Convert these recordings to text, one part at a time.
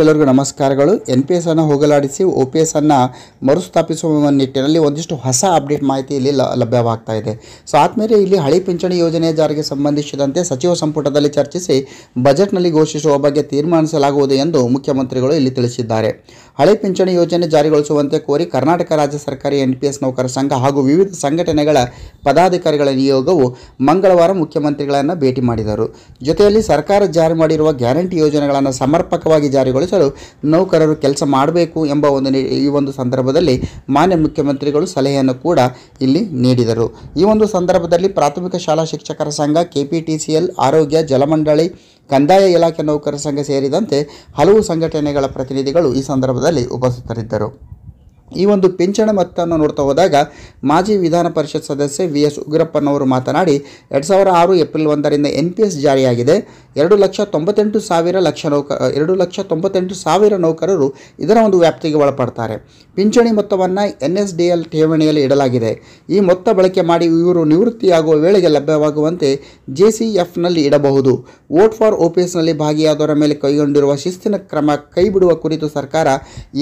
ಎಲ್ಲರಿಗೂ ನಮಸ್ಕಾರಗಳು N P S ಅನ್ನು ಹೋಗಲಾಡಿಸಿ ಒ ಪಿ ಎಸ್ ಅನ್ನು ಮರುಸ್ಥಾಪಿಸುವ ನಿಟ್ಟಿನಲ್ಲಿ ಒಂದಿಷ್ಟು ಹೊಸ ಅಪ್ಡೇಟ್ ಮಾಹಿತಿ ಇಲ್ಲಿ ಲಭ್ಯವಾಗ್ತಾ ಇದೆ ಸೊ ಆದಮೇಲೆ ಇಲ್ಲಿ ಹಳೆ ಪಿಂಚಣಿ ಯೋಜನೆ ಜಾರಿಗೆ ಸಂಬಂಧಿಸಿದಂತೆ ಸಚಿವ ಸಂಪುಟದಲ್ಲಿ ಚರ್ಚಿಸಿ ಬಜೆಟ್ನಲ್ಲಿ ಘೋಷಿಸುವ ಬಗ್ಗೆ ತೀರ್ಮಾನಿಸಲಾಗುವುದು ಎಂದು ಮುಖ್ಯಮಂತ್ರಿಗಳು ಇಲ್ಲಿ ತಿಳಿಸಿದ್ದಾರೆ ಹಳೆ ಪಿಂಚಣಿ ಯೋಜನೆ ಜಾರಿಗೊಳಿಸುವಂತೆ ಕೋರಿ ಕರ್ನಾಟಕ ರಾಜ್ಯ ಸರ್ಕಾರಿ ಎನ್ ಪಿ ಎಸ್ ನೌಕರ ಸಂಘ ಹಾಗೂ ವಿವಿಧ ಸಂಘಟನೆಗಳ ಪದಾಧಿಕಾರಿಗಳ ನಿಯೋಗವು ಮಂಗಳವಾರ ಮುಖ್ಯಮಂತ್ರಿಗಳನ್ನು ಭೇಟಿ ಮಾಡಿದರು ಜೊತೆಯಲ್ಲಿ ಸರ್ಕಾರ ಜಾರಿ ಮಾಡಿರುವ ಗ್ಯಾರಂಟಿ ಯೋಜನೆಗಳನ್ನು ಸಮರ್ಪಕವಾಗಿ ಜಾರಿಗೊಳಿಸಿ ನೌಕರರು ಕೆಲಸ ಮಾಡಬೇಕು ಎಂಬ ಒಂದು ಈ ಒಂದು ಸಂದರ್ಭದಲ್ಲಿ ಮಾನ್ಯ ಮುಖ್ಯಮಂತ್ರಿಗಳು ಸಲಹೆಯನ್ನು ಕೂಡ ಇಲ್ಲಿ ನೀಡಿದರು ಈ ಒಂದು ಸಂದರ್ಭದಲ್ಲಿ ಪ್ರಾಥಮಿಕ ಶಾಲಾ ಶಿಕ್ಷಕರ ಸಂಘ ಕೆಪಿಟಿಸಿಎಲ್ ಆರೋಗ್ಯ ಜಲಮಂಡಳಿ ಕಂದಾಯ ಇಲಾಖೆ ನೌಕರ ಸಂಘ ಸೇರಿದಂತೆ ಹಲವು ಸಂಘಟನೆಗಳ ಪ್ರತಿನಿಧಿಗಳು ಈ ಸಂದರ್ಭದಲ್ಲಿ ಉಪಸ್ಥಿತರಿದ್ದರು ಈ ಒಂದು ಪಿಂಚಣಿ ಮೊತ್ತವನ್ನು ನೋಡ್ತಾ ಹೋದಾಗ ಮಾಜಿ ವಿಧಾನ ಪರಿಷತ್ ಸದಸ್ಯ ವಿ ಎಸ್ ಉಗ್ರಪ್ಪನವರು ಮಾತನಾಡಿ ಎರಡು ಸಾವಿರ ಆರು ಏಪ್ರಿಲ್ ಒಂದರಿಂದ ಎನ್ ಪಿ ಎಸ್ ಜಾರಿಯಾಗಿದೆ ಎರಡು ಲಕ್ಷ ತೊಂಬತ್ತೆಂಟು ಸಾವಿರ ಲಕ್ಷ ನೌಕ ಎರಡು ಲಕ್ಷ ತೊಂಬತ್ತೆಂಟು ಸಾವಿರ ನೌಕರರು ಇದರ ಒಂದು ವ್ಯಾಪ್ತಿಗೆ ಒಳಪಡ್ತಾರೆ ಪಿಂಚಣಿ ಮೊತ್ತವನ್ನು ಎನ್ ಎಸ್ ಡಿ ಎಲ್ ಠೇವಣಿಯಲ್ಲಿ ಇಡಲಾಗಿದೆ ಈ ಮೊತ್ತ ಬಳಕೆ ಮಾಡಿ ಇವರು ನಿವೃತ್ತಿಯಾಗುವ ವೇಳೆಗೆ ಲಭ್ಯವಾಗುವಂತೆ ಜೆ ಸಿ ಎಫ್ನಲ್ಲಿ ಇಡಬಹುದು ವೋಟ್ ಫಾರ್ ಓಪಿಎಸ್ನಲ್ಲಿ ಭಾಗಿಯಾದವರ ಮೇಲೆ ಕೈಗೊಂಡಿರುವ ಶಿಸ್ತಿನ ಕ್ರಮ ಕೈಬಿಡುವ ಕುರಿತು ಸರ್ಕಾರ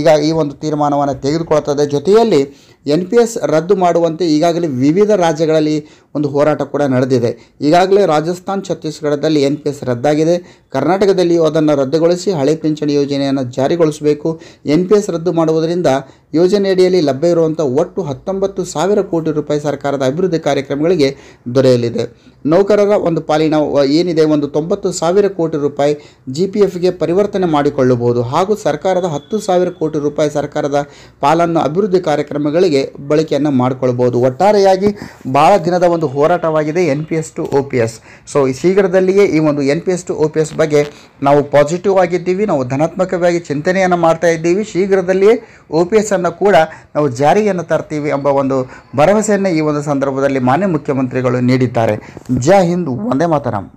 ಈಗ ಈ ಒಂದು ತೀರ್ಮಾನವನ್ನು ತೆಗೆದುಕೊಂಡು ಜೊತೆಯಲ್ಲಿ ಎನ್ ಪಿ ಎಸ್ ರದ್ದು ಮಾಡುವಂತೆ ಈಗಾಗಲೇ ವಿವಿಧ ರಾಜ್ಯಗಳಲ್ಲಿ ಒಂದು ಹೋರಾಟ ಕೂಡ ನಡೆದಿದೆ ಈಗಾಗಲೇ ರಾಜಸ್ಥಾನ್ ಛತ್ತೀಸ್ಗಢದಲ್ಲಿ ಎನ್ ಪಿ ಎಸ್ ರದ್ದಾಗಿದೆ ಕರ್ನಾಟಕದಲ್ಲಿಯೂ ಅದನ್ನು ರದ್ದುಗೊಳಿಸಿ ಹಳೆ ಪಿಂಚಣಿ ಯೋಜನೆಯನ್ನು ಜಾರಿಗೊಳಿಸಬೇಕು ಎನ್ ಪಿ ಎಸ್ ರದ್ದು ಮಾಡುವುದರಿಂದ ಯೋಜನೆಯಡಿಯಲ್ಲಿ ಲಭ್ಯ ಇರುವಂಥ ಒಟ್ಟು ಹತ್ತೊಂಬತ್ತು ಸಾವಿರ ಕೋಟಿ ರೂಪಾಯಿ ಸರ್ಕಾರದ ಅಭಿವೃದ್ಧಿ ಕಾರ್ಯಕ್ರಮಗಳಿಗೆ ದೊರೆಯಲಿದೆ ನೌಕರರ ಒಂದು ಪಾಲಿನ ಏನಿದೆ ಒಂದು ತೊಂಬತ್ತು ಸಾವಿರ ಕೋಟಿ ರೂಪಾಯಿ ಜಿ ಪಿ ಎಫ್ಗೆ ಪರಿವರ್ತನೆ ಮಾಡಿಕೊಳ್ಳಬಹುದು ಹಾಗೂ ಸರ್ಕಾರದ ಹತ್ತು ಸಾವಿರ ಕೋಟಿ ರೂಪಾಯಿ ಸರ್ಕಾರದ ಪಾಲನ್ನು ಅವುಗಳನ್ನು ಅಭಿವೃದ್ಧಿ ಕಾರ್ಯಕ್ರಮಗಳಿಗೆ ಬಳಕೆಯನ್ನು ಮಾಡಿಕೊಳ್ಬೋದು ಒಟ್ಟಾರೆಯಾಗಿ ಭಾಳ ದಿನದ ಒಂದು ಹೋರಾಟವಾಗಿದೆ N P S to O P S so ಶೀಘ್ರದಲ್ಲಿಯೇ ಈ ಒಂದು N P S to O P S ಬಗ್ಗೆ ನಾವು ಪಾಸಿಟಿವ್ ಆಗಿದ್ದೀವಿ ನಾವು ಧನಾತ್ಮಕವಾಗಿ ಚಿಂತನೆಯನ್ನು ಮಾಡ್ತಾ ಇದ್ದೀವಿ ಶೀಘ್ರದಲ್ಲಿಯೇ ಒ ಪಿ ಎಸ್ ಅನ್ನು ಕೂಡ ನಾವು ಜಾರಿಯನ್ನು ತರ್ತೀವಿ ಎಂಬ ಒಂದು ಭರವಸೆಯನ್ನು ಈ ಒಂದು ಸಂದರ್ಭದಲ್ಲಿ ಮಾನ್ಯ ಮುಖ್ಯಮಂತ್ರಿಗಳು ನೀಡಿದ್ದಾರೆ ಜೈ ಹಿಂದ್ ಒಂದೇ ಮಾತರಂ